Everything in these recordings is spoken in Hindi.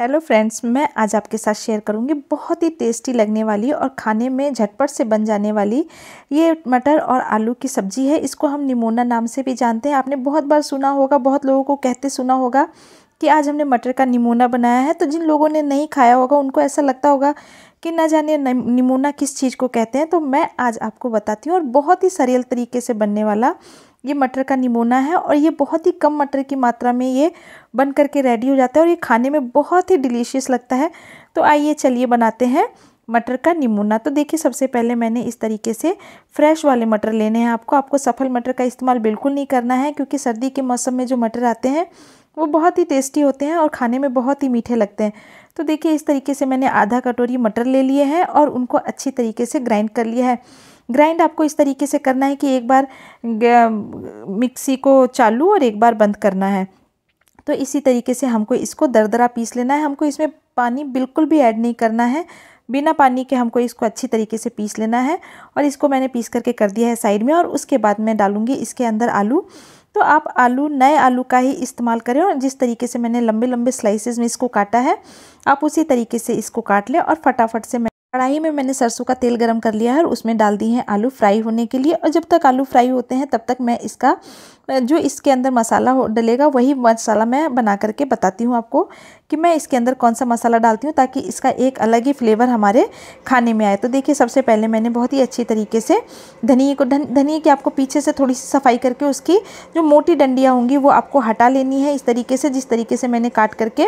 हेलो फ्रेंड्स मैं आज आपके साथ शेयर करूंगी बहुत ही टेस्टी लगने वाली और खाने में झटपट से बन जाने वाली ये मटर और आलू की सब्ज़ी है इसको हम निमोना नाम से भी जानते हैं आपने बहुत बार सुना होगा बहुत लोगों को कहते सुना होगा कि आज हमने मटर का निमोना बनाया है तो जिन लोगों ने नहीं खाया होगा उनको ऐसा लगता होगा कि ना जाने निमोना किस चीज़ को कहते हैं तो मैं आज आपको बताती हूँ और बहुत ही सरियल तरीके से बनने वाला ये मटर का निमोना है और ये बहुत ही कम मटर की मात्रा में ये बन करके रेडी हो जाता है और ये खाने में बहुत ही डिलीशियस लगता है तो आइए चलिए बनाते हैं मटर का निमोना तो देखिए सबसे पहले मैंने इस तरीके से फ्रेश वाले मटर लेने हैं आपको आपको सफल मटर का इस्तेमाल बिल्कुल नहीं करना है क्योंकि सर्दी के मौसम में जो मटर आते हैं वो बहुत ही टेस्टी होते हैं और खाने में बहुत ही मीठे लगते हैं तो देखिए इस तरीके से मैंने आधा कटोरी मटर ले लिए हैं और उनको अच्छी तरीके से ग्राइंड कर लिया है ग्राइंड आपको इस तरीके से करना है कि एक बार मिक्सी को चालू और एक बार बंद करना है तो इसी तरीके से हमको इसको दरदरा पीस लेना है हमको इसमें पानी बिल्कुल भी ऐड नहीं करना है बिना पानी के हमको इसको अच्छी तरीके से पीस लेना है और इसको मैंने पीस करके कर दिया है साइड में और उसके बाद मैं डालूँगी इसके अंदर आलू तो आप आलू नए आलू का ही इस्तेमाल करें और जिस तरीके से मैंने लंबे लंबे स्लाइसेस में इसको काटा है आप उसी तरीके से इसको काट लें और फटाफट से कढ़ाई में मैंने सरसों का तेल गरम कर लिया है और उसमें डाल दी हैं आलू फ्राई होने के लिए और जब तक आलू फ्राई होते हैं तब तक मैं इसका जो इसके अंदर मसाला हो डलेगा वही मसाला मैं बना करके बताती हूँ आपको कि मैं इसके अंदर कौन सा मसाला डालती हूँ ताकि इसका एक अलग ही फ्लेवर हमारे खाने में आए तो देखिए सबसे पहले मैंने बहुत ही अच्छी तरीके से धनिए को धनिए की आपको पीछे से थोड़ी सी सफाई करके उसकी जो मोटी डंडियाँ होंगी वो आपको हटा लेनी है इस तरीके से जिस तरीके से मैंने काट करके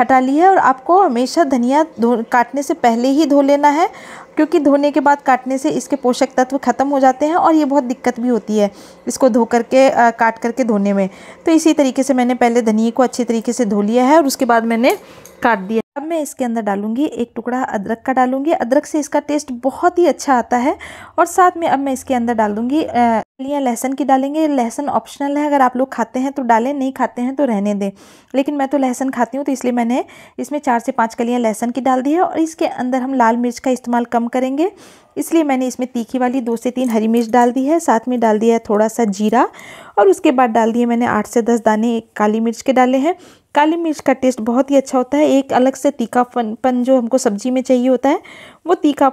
हटा ली है और आपको हमेशा धनिया काटने से पहले ही धो लेना है क्योंकि धोने के बाद काटने से इसके पोषक तत्व ख़त्म हो जाते हैं और ये बहुत दिक्कत भी होती है इसको धो करके काट करके धोने में तो इसी तरीके से मैंने पहले धनिए को अच्छे तरीके से धो लिया है और उसके बाद मैंने काट दिया अब मैं इसके अंदर डालूंगी एक टुकड़ा अदरक का डालूंगी अदरक से इसका टेस्ट बहुत ही अच्छा आता है और साथ में अब मैं इसके अंदर डाल दूँगी लिया लहसन की डालेंगे लहसन ऑप्शनल है अगर आप लोग खाते हैं तो डालें नहीं खाते हैं तो रहने दें लेकिन मैं तो लहसन खाती हूँ तो इसलिए मैंने इसमें चार से पाँच कलियाँ लहसन की डाल दी है और इसके अंदर हम लाल मिर्च का इस्तेमाल कम करेंगे इसलिए मैंने इसमें तीखी वाली दो से तीन हरी मिर्च डाल दी है साथ में डाल दिया है थोड़ा सा जीरा और उसके बाद डाल दिए मैंने आठ से दस दाने काली मिर्च के डाले हैं काली मिर्च का टेस्ट बहुत ही अच्छा होता है एक अलग से तीखापन जो हमको सब्जी में चाहिए होता है वो तीखा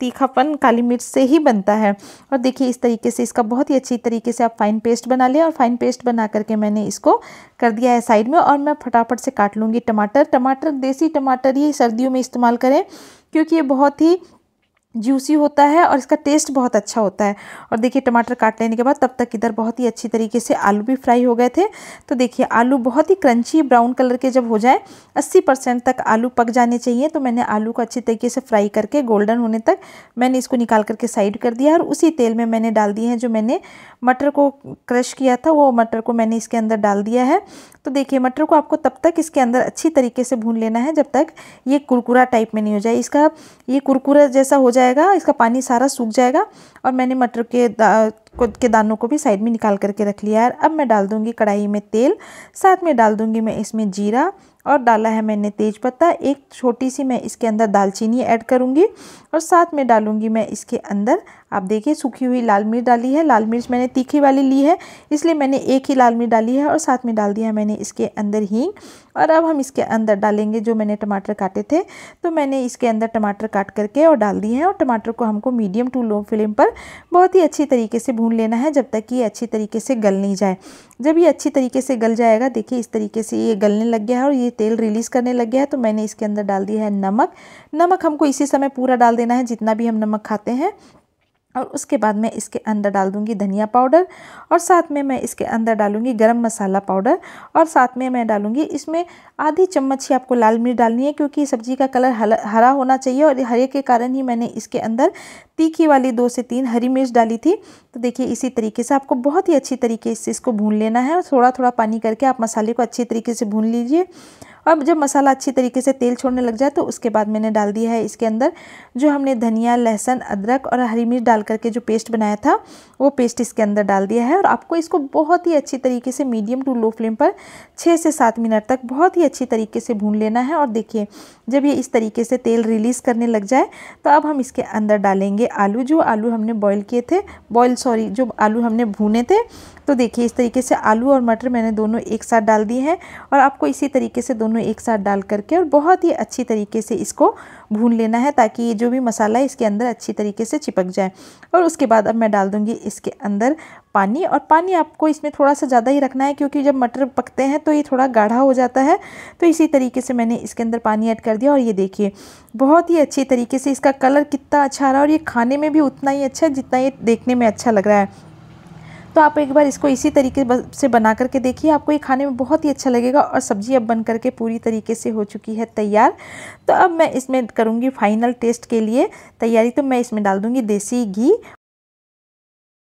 तीखापन काली मिर्च से ही बनता है और देखिए इस तरीके से इसका बहुत ही अच्छी तरीके से आप फाइन पेस्ट बना लें और फाइन पेस्ट बना करके मैंने इसको कर दिया है साइड में और मैं फटाफट से काट लूँगी टमाटर टमाटर देसी टमाटर ही सर्दियों में इस्तेमाल करें क्योंकि ये बहुत ही जूसी होता है और इसका टेस्ट बहुत अच्छा होता है और देखिए टमाटर काट लेने के बाद तब तक इधर बहुत ही अच्छी तरीके से आलू भी फ्राई हो गए थे तो देखिए आलू बहुत ही क्रंची ब्राउन कलर के जब हो जाए 80 परसेंट तक आलू पक जाने चाहिए तो मैंने आलू को अच्छी तरीके से फ्राई करके गोल्डन होने तक मैंने इसको निकाल करके साइड कर दिया और उसी तेल में मैंने डाल दिए हैं जो मैंने मटर को क्रश किया था वो मटर को मैंने इसके अंदर डाल दिया है तो देखिए मटर को आपको तब तक इसके अंदर अच्छी तरीके से भून लेना है जब तक ये कुरकुरा टाइप में नहीं हो जाए इसका ये कुरकुरा जैसा हो जाए जाएगा इसका पानी सारा सूख जाएगा और मैंने मटर के दा, के दानों को भी साइड में निकाल करके रख लिया है अब मैं डाल दूंगी कढ़ाई में तेल साथ में डाल दूंगी मैं इसमें जीरा और डाला है मैंने तेज़पत्ता एक छोटी सी मैं इसके अंदर दालचीनी ऐड करूँगी और साथ में डालूँगी मैं इसके अंदर आप देखिए सूखी हुई लाल मिर्च डाली है लाल मिर्च मैंने तीखी वाली ली है इसलिए मैंने एक ही लाल मिर्च डाली है और साथ में डाल दिया मैंने इसके अंदर हींग और अब हम इसके अंदर डालेंगे जो मैंने टमाटर काटे थे तो मैंने इसके अंदर टमाटर काट करके और डाल दिए हैं और टमाटर को हमको मीडियम टू लो फ्लेम पर बहुत ही अच्छी तरीके से भून लेना है जब तक कि ये अच्छी तरीके से गल नहीं जाए जब ये अच्छी तरीके से गल जाएगा देखिए इस तरीके से ये गलने लग गया है और ये तेल रिलीज़ करने लग गया है तो मैंने इसके अंदर डाल दिया है नमक नमक हमको इसी समय पूरा डाल देना है जितना भी हम नमक खाते हैं और उसके बाद मैं इसके अंदर डाल दूँगी धनिया पाउडर और साथ में मैं इसके अंदर डालूँगी गरम मसाला पाउडर और साथ में मैं डालूँगी इसमें आधी चम्मच ही आपको लाल मिर्च डालनी है क्योंकि सब्जी का कलर हरा होना चाहिए और हरे के कारण ही मैंने इसके अंदर तीखी वाली दो से तीन हरी मिर्च डाली थी तो देखिए इसी तरीके से आपको बहुत ही अच्छी तरीके से इसको भून लेना है और थोड़ा थोड़ा पानी करके आप मसाले को अच्छी तरीके से भून लीजिए अब जब मसाला अच्छी तरीके से तेल छोड़ने लग जाए तो उसके बाद मैंने डाल दिया है इसके अंदर जो हमने धनिया लहसुन अदरक और हरी मिर्च डाल करके जो पेस्ट बनाया था वो पेस्ट इसके अंदर डाल दिया है और आपको इसको बहुत ही अच्छी तरीके से मीडियम टू लो फ्लेम पर छः से सात मिनट तक बहुत ही अच्छी तरीके से भून लेना है और देखिए जब ये इस तरीके से तेल रिलीज़ करने लग जाए तो अब हम इसके अंदर डालेंगे आलू जो आलू हमने बॉईल किए थे बॉईल सॉरी जो आलू हमने भुने थे तो देखिए इस तरीके से आलू और मटर मैंने दोनों एक साथ डाल दिए हैं और आपको इसी तरीके से दोनों एक साथ डाल करके और बहुत ही अच्छी तरीके से इसको भून लेना है ताकि ये जो भी मसाला है इसके अंदर अच्छी तरीके से चिपक जाए और उसके बाद अब मैं डाल दूँगी इसके अंदर पानी और पानी आपको इसमें थोड़ा सा ज़्यादा ही रखना है क्योंकि जब मटर पकते हैं तो ये थोड़ा गाढ़ा हो जाता है तो इसी तरीके से मैंने इसके अंदर पानी ऐड कर दिया और ये देखिए बहुत ही अच्छी तरीके से इसका कलर कितना अच्छा आ रहा है और ये खाने में भी उतना ही अच्छा है जितना ये देखने में अच्छा लग रहा है तो आप एक बार इसको इसी तरीके से बना करके देखिए आपको ये खाने में बहुत ही अच्छा लगेगा और सब्ज़ी अब बन करके पूरी तरीके से हो चुकी है तैयार तो अब मैं इसमें करूँगी फाइनल टेस्ट के लिए तैयारी तो मैं इसमें डाल दूँगी देसी घी